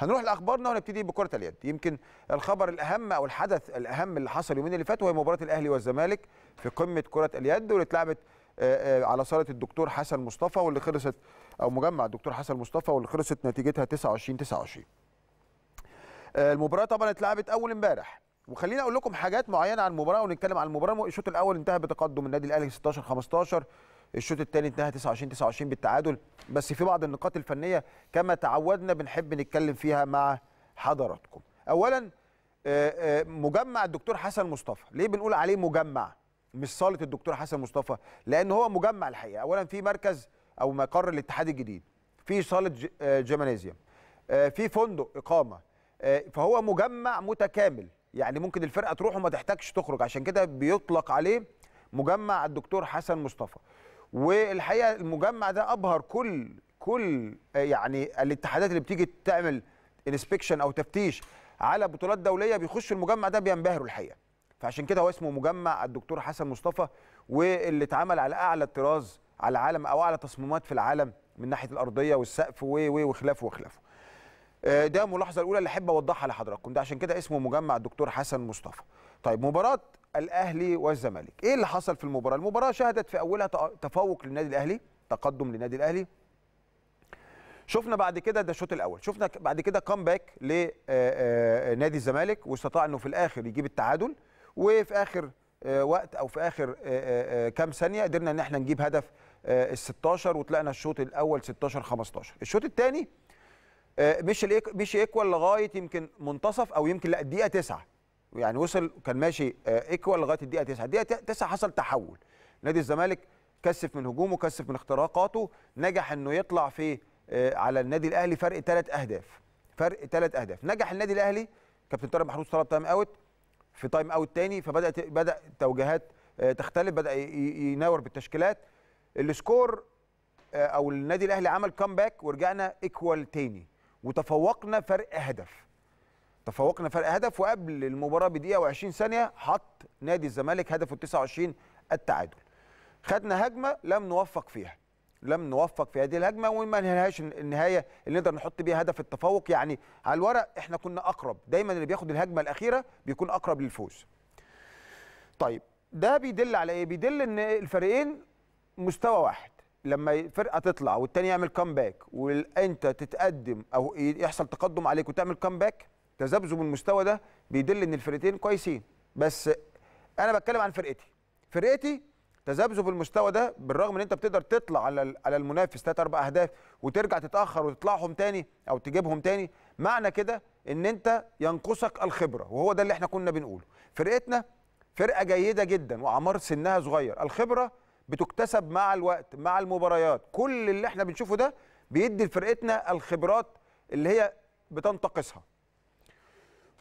هنروح لاخبارنا ونبتدي بكره اليد يمكن الخبر الاهم او الحدث الاهم اللي حصل اليومين اللي فاتوا هي مباراه الاهلي والزمالك في قمه كره اليد واللي اتلعبت آه، آه، على صاله الدكتور حسن مصطفى واللي خلصت او مجمع الدكتور حسن مصطفى واللي خلصت نتيجتها 29 29 آه، المباراه طبعا اتلعبت اول امبارح وخليني اقول لكم حاجات معينه عن المباراه ونتكلم عن المباراه الشوط الاول انتهى بتقدم النادي الاهلي 16 15 الشوط الثاني انتهى 29 29 بالتعادل بس في بعض النقاط الفنيه كما تعودنا بنحب نتكلم فيها مع حضراتكم اولا آه، آه، مجمع الدكتور حسن مصطفى ليه بنقول عليه مجمع مش صاله الدكتور حسن مصطفى لان هو مجمع الحقيقه اولا في مركز او مقر الاتحاد الجديد في صاله جيمنازيوم آه، في فندق اقامه فهو مجمع متكامل يعني ممكن الفرقه تروح وما تحتاجش تخرج عشان كده بيطلق عليه مجمع الدكتور حسن مصطفى والحقيقه المجمع ده ابهر كل كل آه، يعني الاتحادات اللي بتيجي تعمل انسبكشن او تفتيش على بطولات دوليه بيخشوا المجمع ده بينبهروا الحقيقه فعشان كده هو اسمه مجمع الدكتور حسن مصطفى واللي اتعمل على اعلى الطراز على العالم او اعلى تصميمات في العالم من ناحيه الارضيه والسقف و وخلافه وخلافه آه، ده ملاحظه الاولى اللي احب اوضحها لحضراتكم ده عشان كده اسمه مجمع الدكتور حسن مصطفى طيب مباراه الاهلي والزمالك ايه اللي حصل في المباراه المباراه شهدت في اولها تفوق للنادي الاهلي تقدم للنادي الاهلي شفنا بعد كده ده الشوط الاول شفنا بعد كده كامباك لنادي آه، آه، الزمالك واستطاع انه في الاخر يجيب التعادل وفي اخر وقت او في اخر كام ثانيه قدرنا ان احنا نجيب هدف ال 16 وطلعنا الشوط الاول 16 15 الشوط الثاني آه، مش مشي ايكوال لغايه يمكن منتصف او يمكن لا الدقيقه 9 يعني وصل كان ماشي ايكوال آه، لغايه الدقيقه 9 الدقيقه 9 حصل تحول نادي الزمالك كثف من هجومه كثف من اختراقاته نجح انه يطلع في آه، على النادي الاهلي فرق ثلاث اهداف فرق ثلاث اهداف نجح النادي الاهلي كابتن طارق محروس طلب تايم اوت في تايم اوت ثاني فبدا بدا توجيهات تختلف بدا يناور بالتشكيلات السكور او النادي الاهلي عمل كامباك ورجعنا ايكوال تاني وتفوقنا فرق هدف تفوقنا فرق هدف وقبل المباراه بدقيقه و20 ثانيه حط نادي الزمالك هدفه 29 التعادل خدنا هجمه لم نوفق فيها لم نوفق في هذه الهجمه وما نهاش النهايه اللي نقدر نحط بيها هدف التفوق يعني على الورق احنا كنا اقرب دايما اللي بياخد الهجمه الاخيره بيكون اقرب للفوز طيب ده بيدل على ايه بيدل ان الفريقين مستوى واحد لما فرقه تطلع والتاني يعمل كامباك وانت تتقدم او يحصل تقدم عليك وتعمل كامباك تذبذب المستوى ده بيدل ان الفرقتين كويسين بس انا بتكلم عن فرقتي فرقتي تذبذب المستوى ده بالرغم ان انت بتقدر تطلع على على المنافس ثلاث اربع اهداف وترجع تتاخر وتطلعهم تاني او تجيبهم تاني معنى كده ان انت ينقصك الخبره وهو ده اللي احنا كنا بنقوله فرقتنا فرقه جيده جدا وعمار سنها صغير الخبره بتكتسب مع الوقت مع المباريات كل اللي احنا بنشوفه ده بيدي لفرقتنا الخبرات اللي هي بتنتقصها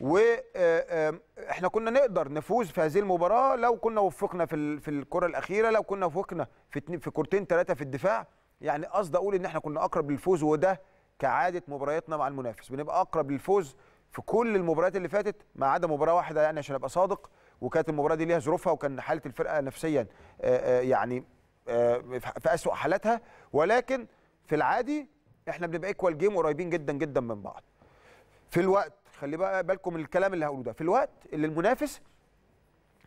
واحنا آه، آه، كنا نقدر نفوز في هذه المباراه لو كنا وفقنا في في الكره الاخيره لو كنا وفقنا في في كورتين ثلاثه في الدفاع يعني قصدي اقول ان احنا كنا اقرب للفوز وده كعاده مبارياتنا مع المنافس بنبقى اقرب للفوز في كل المباريات اللي فاتت ما عدا مباراه واحده يعني عشان ابقى صادق وكانت المباراه دي ليها ظروفها وكان حاله الفرقه نفسيا آه، آه، يعني آه، في اسوء حالاتها ولكن في العادي احنا بنبقى ايكوال جيم قريبين جدا جدا من بعض في الوقت خلي بقى بالكم من الكلام اللي هقوله ده في الوقت اللي المنافس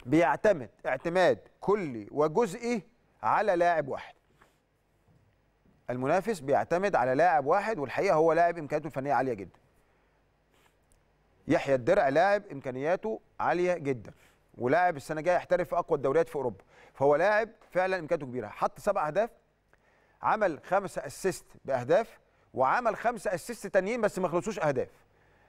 بيعتمد اعتماد كلي وجزئي على لاعب واحد المنافس بيعتمد على لاعب واحد والحقيقه هو لاعب امكانياته الفنيه عاليه جدا يحيى الدرع لاعب امكانياته عاليه جدا ولاعب السنه الجايه يحترف في اقوى الدوريات في اوروبا فهو لاعب فعلا امكانياته كبيره حط سبع اهداف عمل خمسه اسيست باهداف وعمل خمسه اسيست تانيين بس ما خلصوش اهداف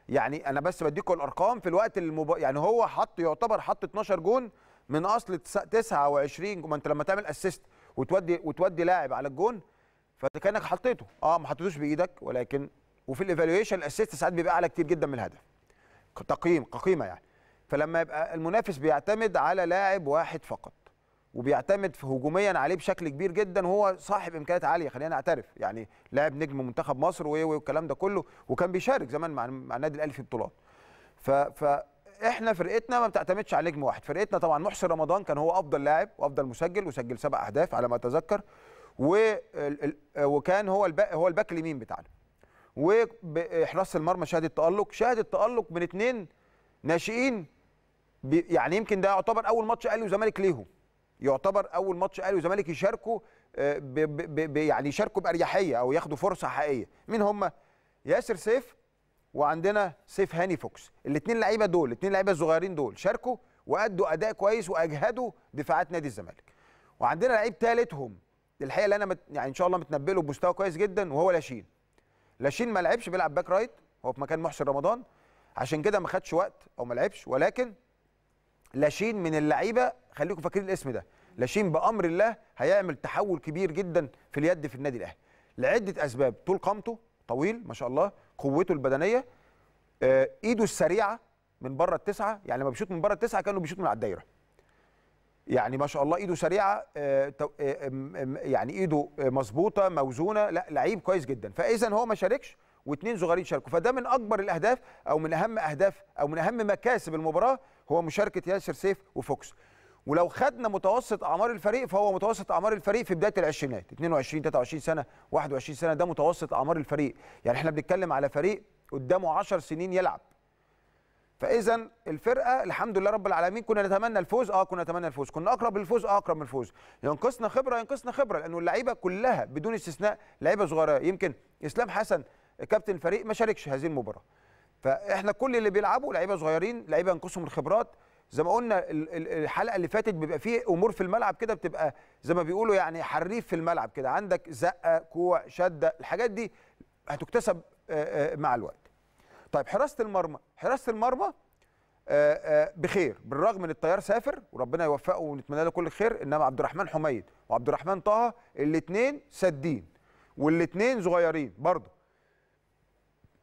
يعني انا بس بديكم الارقام في الوقت المب... يعني هو حط يعتبر حط 12 جون من اصل 29 ما انت لما تعمل اسيست وتودي وتودي لاعب على الجون فكانك حطيته اه ما حطيتوش بايدك ولكن وفي الايفالويشن الاسيست ساعات بيبقى اعلى كتير جدا من الهدف تقييم قيمه يعني فلما يبقى المنافس بيعتمد على لاعب واحد فقط وبيعتمد في هجوميا عليه بشكل كبير جدا وهو صاحب امكانيات عاليه خلينا نعترف يعني لاعب نجم منتخب مصر وايه والكلام ده كله وكان بيشارك زمان مع النادي الاهلي في بطولات ف فرقتنا ما بتعتمدش على نجم واحد فرقتنا طبعا محسن رمضان كان هو افضل لاعب وافضل مسجل وسجل سبع اهداف على ما اتذكر و... وكان هو الباك هو الباك اليمين بتاعنا وحراسه المرمى شهد تالق شهد تالق من اثنين ناشئين يعني يمكن ده يعتبر اول ماتش اهلي وزمالك ليهم يعتبر اول ماتش اهلي وزمالك يشاركوا آه، ب ب ب يعني يشاركوا باريحيه او ياخدوا فرصه حقيقيه مين هم ياسر سيف وعندنا سيف هاني فوكس الاثنين لعيبه دول الاثنين لعيبه الصغيرين دول شاركوا وادوا اداء كويس واجهدوا دفاعات نادي الزمالك وعندنا لعيب ثالثهم الحقيقه اللي انا مت... يعني ان شاء الله متنبله له بمستوى كويس جدا وهو لاشين لاشين ما لعبش بيلعب باك رايت هو في مكان محسن رمضان عشان كده ما خدش وقت او ما لعبش ولكن لاشين من اللعيبه خليكم فاكرين الاسم ده لاشين بامر الله هيعمل تحول كبير جدا في اليد في النادي الاهلي لعده اسباب طول قامته طويل ما شاء الله قوته البدنيه آه، ايده السريعه من بره التسعه يعني لما بيشوط من بره التسعه كانه بيشوط من على الدايره يعني ما شاء الله ايده سريعه آه، آه، يعني ايده مظبوطه موزونه لا لعيب كويس جدا فاذا هو ما شاركش واثنين صغيرين شاركوا فده من اكبر الاهداف او من اهم اهداف او من اهم مكاسب المباراه هو مشاركه ياسر سيف وفوكس ولو خدنا متوسط اعمار الفريق فهو متوسط اعمار الفريق في بدايه العشرينات 22 23 سنه 21 سنه ده متوسط اعمار الفريق يعني احنا بنتكلم على فريق قدامه 10 سنين يلعب فاذا الفرقه الحمد لله رب العالمين كنا نتمنى الفوز اه كنا نتمنى الفوز كنا اقرب للفوز اه اقرب من الفوز ينقصنا خبره ينقصنا خبره لانه اللعيبه كلها بدون استثناء لعيبه صغيره يمكن اسلام حسن كابتن الفريق ما شاركش هذه المباراه فاحنا كل اللي بيلعبوا لعيبه صغيرين لعيبه ينقصهم الخبرات زي ما قلنا الحلقه اللي فاتت بيبقى فيه امور في الملعب كده بتبقى زي ما بيقولوا يعني حريف في الملعب كده عندك زقه كوع شده الحاجات دي هتكتسب مع الوقت طيب حراسه المرمى حراسه المرمى بخير بالرغم ان الطيار سافر وربنا يوفقه ونتمنى له كل خير انما عبد الرحمن حميد وعبد الرحمن طه الاثنين سادين والاثنين صغيرين برضه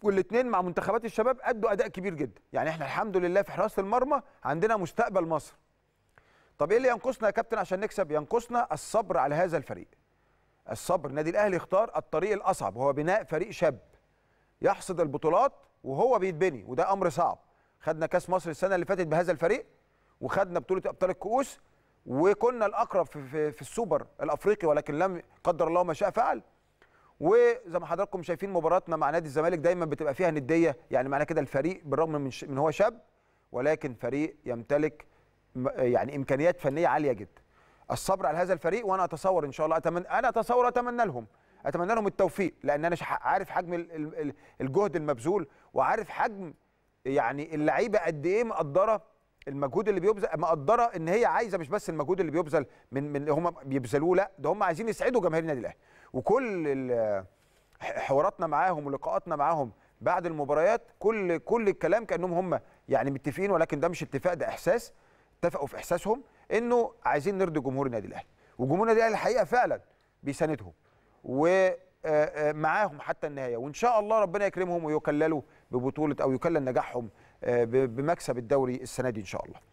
والاثنين مع منتخبات الشباب ادوا اداء كبير جدا يعني احنا الحمد لله في حراسه المرمى عندنا مستقبل مصر طب ايه اللي ينقصنا يا كابتن عشان نكسب ينقصنا الصبر على هذا الفريق الصبر النادي الاهلي اختار الطريق الاصعب وهو بناء فريق شاب يحصد البطولات وهو بيتبني وده امر صعب خدنا كاس مصر السنه اللي فاتت بهذا الفريق وخدنا بطوله ابطال الكؤوس وكنا الاقرب في, في, في السوبر الافريقي ولكن لم قدر الله ما شاء فعل وزي ما حضراتكم شايفين مباراتنا مع نادي الزمالك دايما بتبقى فيها نديه يعني معنى كده الفريق بالرغم من ان هو شاب ولكن فريق يمتلك يعني امكانيات فنيه عاليه جدا الصبر على هذا الفريق وانا اتصور ان شاء الله اتمنى انا اتصور اتمنى لهم اتمنى لهم التوفيق لان انا عارف حجم الجهد المبذول وعارف حجم يعني اللعيبه قد ايه مقدره المجهود اللي بيبذل مقدره ان هي عايزه مش بس المجهود اللي بيبذل من من هم بيبذلوه لا ده هم عايزين يسعدوا جماهير النادي الاهلي وكل حواراتنا معاهم ولقاءاتنا معاهم بعد المباريات كل كل الكلام كانهم هم يعني متفقين ولكن ده مش اتفاق ده احساس اتفقوا في احساسهم انه عايزين نرضي جمهور النادي الاهلي وجمهور النادي الاهلي الحقيقه فعلا بيساندهم ومعاهم آه، آه، حتى النهايه وان شاء الله ربنا يكرمهم ويكللوا ببطوله او يكلل نجاحهم آه، بمكسب الدوري السنه دي ان شاء الله